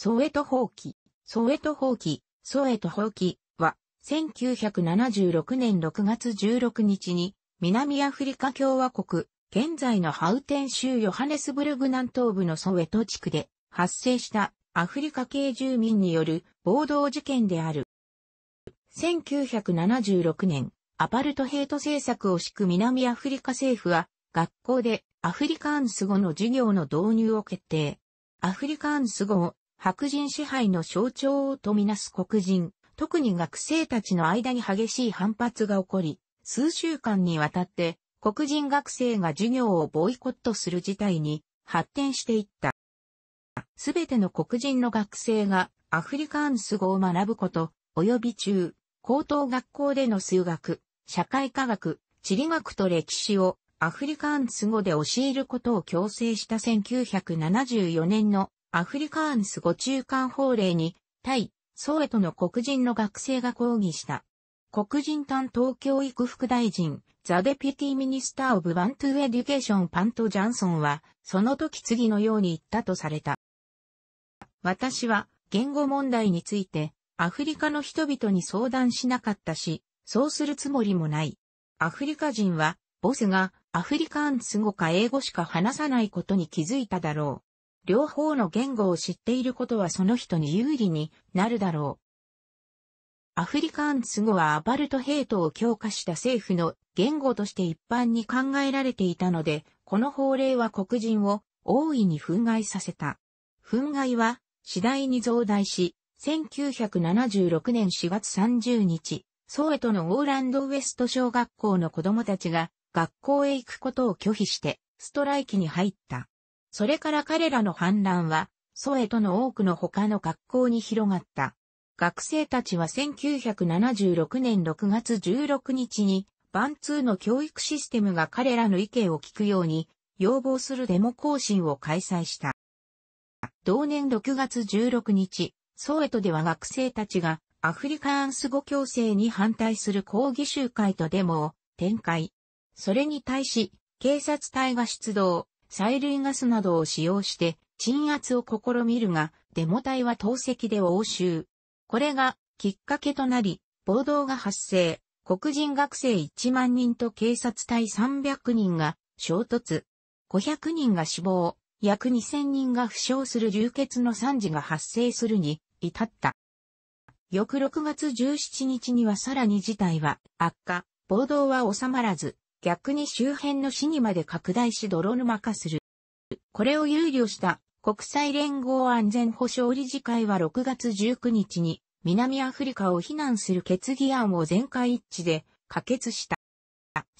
ソエト放棄、ソエト放棄、ソエト放棄は、1976年6月16日に、南アフリカ共和国、現在のハウテン州ヨハネスブルグ南東部のソエト地区で発生したアフリカ系住民による暴動事件である。1976年、アパルトヘイト政策を敷く南アフリカ政府は、学校でアフリカーンス語の授業の導入を決定。アフリカーンス語を白人支配の象徴をとみなす黒人、特に学生たちの間に激しい反発が起こり、数週間にわたって黒人学生が授業をボイコットする事態に発展していった。すべての黒人の学生がアフリカンス語を学ぶこと、及び中、高等学校での数学、社会科学、地理学と歴史をアフリカンス語で教えることを強制した1974年のアフリカーンス語中間法令に、対、ソエトの黒人の学生が抗議した。黒人担当教育副大臣、ザ・デピュティ・ミニスター・オブ・バントゥ・エデュケーション・パント・ジャンソンは、その時次のように言ったとされた。私は、言語問題について、アフリカの人々に相談しなかったし、そうするつもりもない。アフリカ人は、ボスが、アフリカンス語か英語しか話さないことに気づいただろう。両方の言語を知っていることはその人に有利になるだろう。アフリカンツ語はアパルトヘイトを強化した政府の言語として一般に考えられていたので、この法令は黒人を大いに憤慨させた。憤慨は次第に増大し、1976年4月30日、ソエトのオーランドウエスト小学校の子供たちが学校へ行くことを拒否してストライキに入った。それから彼らの反乱は、ソエとの多くの他の学校に広がった。学生たちは1976年6月16日に、バンツーの教育システムが彼らの意見を聞くように、要望するデモ行進を開催した。同年6月16日、ソエトでは学生たちがアフリカンス語強制に反対する抗議集会とデモを展開。それに対し、警察隊が出動、催涙ガスなどを使用して鎮圧を試みるが、デモ隊は投石で応酬。これがきっかけとなり、暴動が発生、黒人学生1万人と警察隊300人が衝突。500人が死亡、約2000人が負傷する流血の惨事が発生するに至った。翌6月17日にはさらに事態は悪化、暴動は収まらず、逆に周辺の市にまで拡大し泥沼化する。これを憂慮した国際連合安全保障理事会は6月19日に南アフリカを非難する決議案を全会一致で可決した。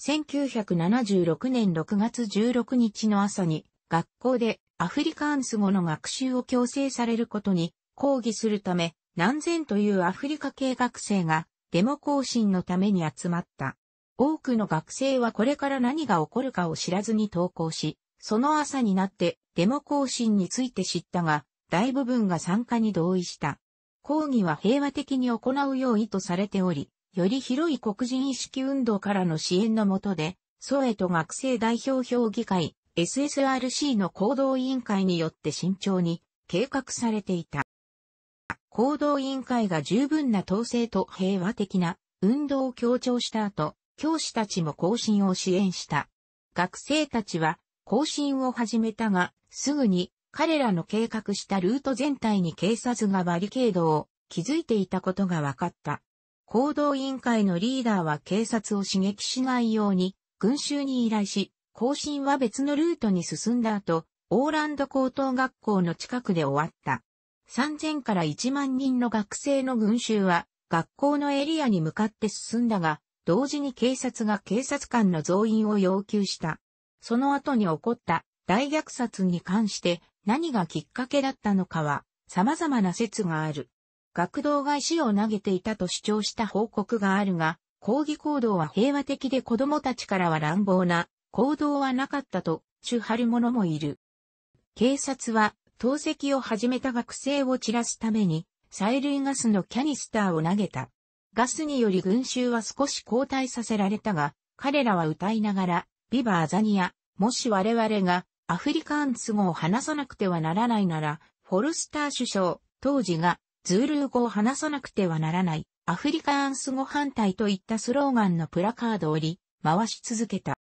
1976年6月16日の朝に学校でアフリカンス語の学習を強制されることに抗議するため何千というアフリカ系学生がデモ行進のために集まった。多くの学生はこれから何が起こるかを知らずに投稿し、その朝になってデモ行進について知ったが、大部分が参加に同意した。抗議は平和的に行う用意とされており、より広い黒人意識運動からの支援のもとで、ソエト学生代表評議会 SSRC の行動委員会によって慎重に計画されていた。行動委員会が十分な統制と平和的な運動を強調した後、教師たちも更新を支援した。学生たちは更新を始めたが、すぐに彼らの計画したルート全体に警察がバリケードを築いていたことが分かった。行動委員会のリーダーは警察を刺激しないように群衆に依頼し、更新は別のルートに進んだ後、オーランド高等学校の近くで終わった。3000から1万人の学生の群衆は学校のエリアに向かって進んだが、同時に警察が警察官の増員を要求した。その後に起こった大虐殺に関して何がきっかけだったのかは様々な説がある。学童が石を投げていたと主張した報告があるが、抗議行動は平和的で子供たちからは乱暴な行動はなかったと主張る者もいる。警察は投石を始めた学生を散らすために催涙ガスのキャニスターを投げた。ガスにより群衆は少し後退させられたが、彼らは歌いながら、ビバーザニア、もし我々がアフリカンス語を話さなくてはならないなら、フォルスター首相、当時がズールー語を話さなくてはならない、アフリカンス語反対といったスローガンのプラカードを折り、回し続けた。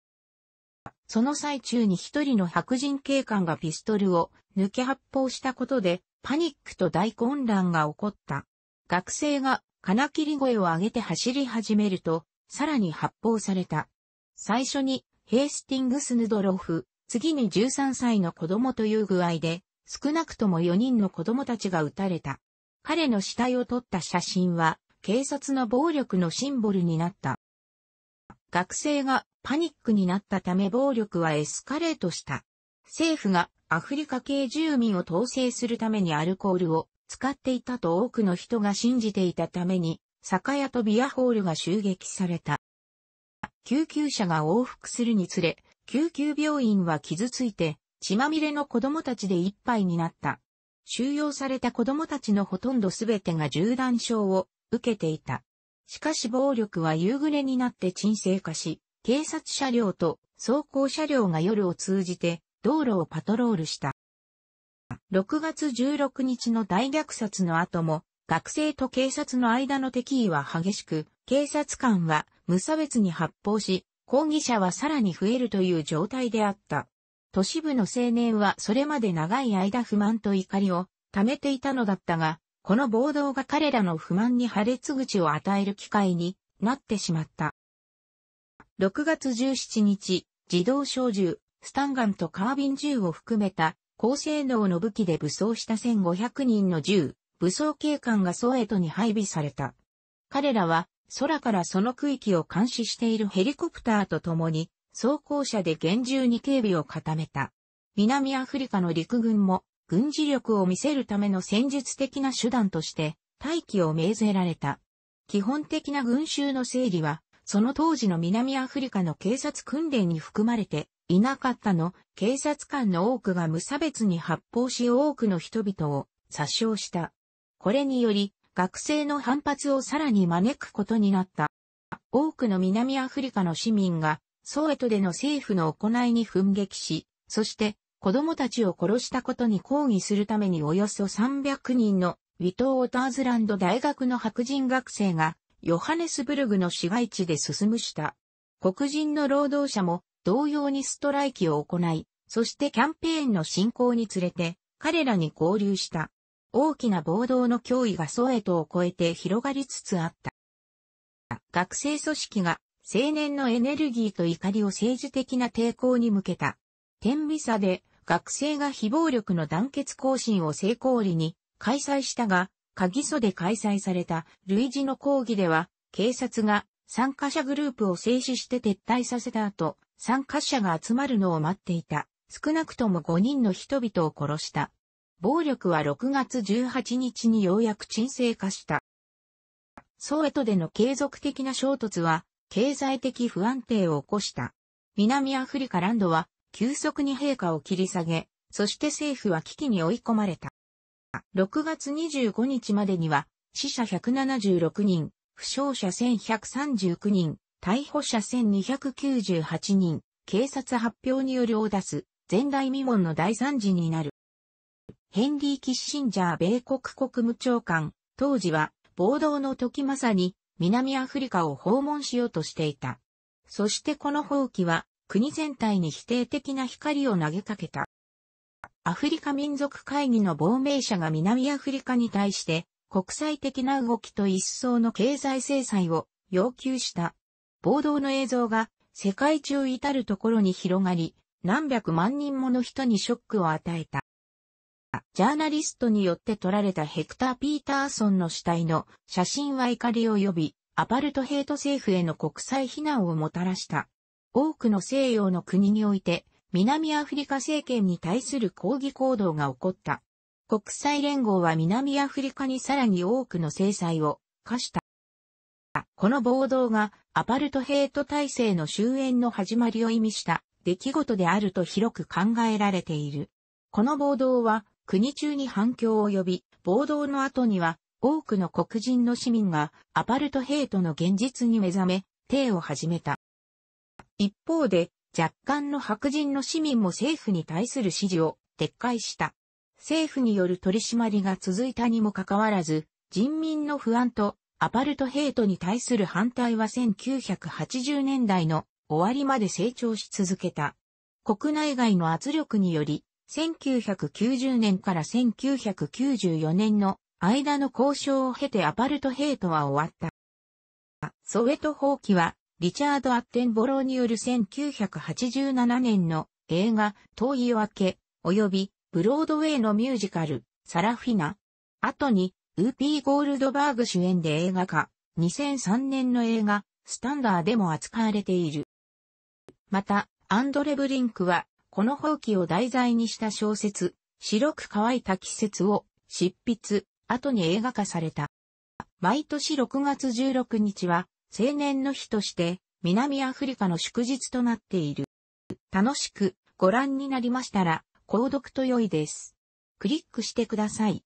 その最中に一人の白人警官がピストルを抜け発砲したことで、パニックと大混乱が起こった。学生が金切り声を上げて走り始めると、さらに発砲された。最初に、ヘイスティングス・ヌドロフ、次に13歳の子供という具合で、少なくとも4人の子供たちが撃たれた。彼の死体を撮った写真は、警察の暴力のシンボルになった。学生がパニックになったため暴力はエスカレートした。政府がアフリカ系住民を統制するためにアルコールを使っていたと多くの人が信じていたために、酒屋とビアホールが襲撃された。救急車が往復するにつれ、救急病院は傷ついて、血まみれの子供たちで一杯になった。収容された子供たちのほとんどすべてが銃弾症を受けていた。しかし暴力は夕暮れになって沈静化し、警察車両と走行車両が夜を通じて道路をパトロールした。6月16日の大虐殺の後も、学生と警察の間の敵意は激しく、警察官は無差別に発砲し、抗議者はさらに増えるという状態であった。都市部の青年はそれまで長い間不満と怒りを溜めていたのだったが、この暴動が彼らの不満に破裂口を与える機会になってしまった。6月17日、自動小銃、スタンガンとカービン銃を含めた高性能の武器で武装した1500人の銃、武装警官がソエトに配備された。彼らは空からその区域を監視しているヘリコプターと共に装甲車で厳重に警備を固めた。南アフリカの陸軍も軍事力を見せるための戦術的な手段として待機を命ぜられた。基本的な群衆の整理はその当時の南アフリカの警察訓練に含まれていなかったの、警察官の多くが無差別に発砲し多くの人々を殺傷した。これにより、学生の反発をさらに招くことになった。多くの南アフリカの市民が、ソウエトでの政府の行いに奮撃し、そして子供たちを殺したことに抗議するためにおよそ300人のウィトー・オターズランド大学の白人学生がヨハネスブルグの市街地で進むした。黒人の労働者も同様にストライキを行い、そしてキャンペーンの進行につれて、彼らに合流した。大きな暴動の脅威がソエトを超えて広がりつつあった。学生組織が青年のエネルギーと怒りを政治的な抵抗に向けた。天美差で学生が非暴力の団結行進を成功裏に開催したが、鍵素で開催された類似の抗議では、警察が参加者グループを制止して撤退させた後、参加者が集まるのを待っていた、少なくとも5人の人々を殺した。暴力は6月18日にようやく沈静化した。ソエトでの継続的な衝突は、経済的不安定を起こした。南アフリカランドは、急速に陛下を切り下げ、そして政府は危機に追い込まれた。6月25日までには、死者176人、負傷者1139人、逮捕者1298人、警察発表によりオーダス、前代未聞の大惨事になる。ヘンリー・キッシンジャー米国国務長官、当時は暴動の時まさに南アフリカを訪問しようとしていた。そしてこの放棄は国全体に否定的な光を投げかけた。アフリカ民族会議の亡命者が南アフリカに対して国際的な動きと一層の経済制裁を要求した暴動の映像が世界中至るところに広がり、何百万人もの人にショックを与えた。ジャーナリストによって撮られたヘクター・ピーターソンの死体の写真は怒りを呼び、アパルトヘイト政府への国際非難をもたらした。多くの西洋の国において、南アフリカ政権に対する抗議行動が起こった。国際連合は南アフリカにさらに多くの制裁を課した。この暴動がアパルトヘイト体制の終焉の始まりを意味した出来事であると広く考えられている。この暴動は国中に反響を呼び、暴動の後には多くの黒人の市民がアパルトヘイトの現実に目覚め、帝を始めた。一方で若干の白人の市民も政府に対する指示を撤回した。政府による取り締まりが続いたにもかかわらず、人民の不安とアパルトヘイトに対する反対は1980年代の終わりまで成長し続けた。国内外の圧力により、1990年から1994年の間の交渉を経てアパルトヘイトは終わった。ソウェト放棄は、リチャード・アッテンボローによる1987年の映画、遠い夜明け、及びブロードウェイのミュージカル、サラフィナ。後に、ウーピー・ゴールドバーグ主演で映画化、2003年の映画、スタンダーでも扱われている。また、アンドレ・ブリンクは、この放棄を題材にした小説、白く乾いた季節を執筆、後に映画化された。毎年6月16日は、青年の日として、南アフリカの祝日となっている。楽しくご覧になりましたら、購読と良いです。クリックしてください。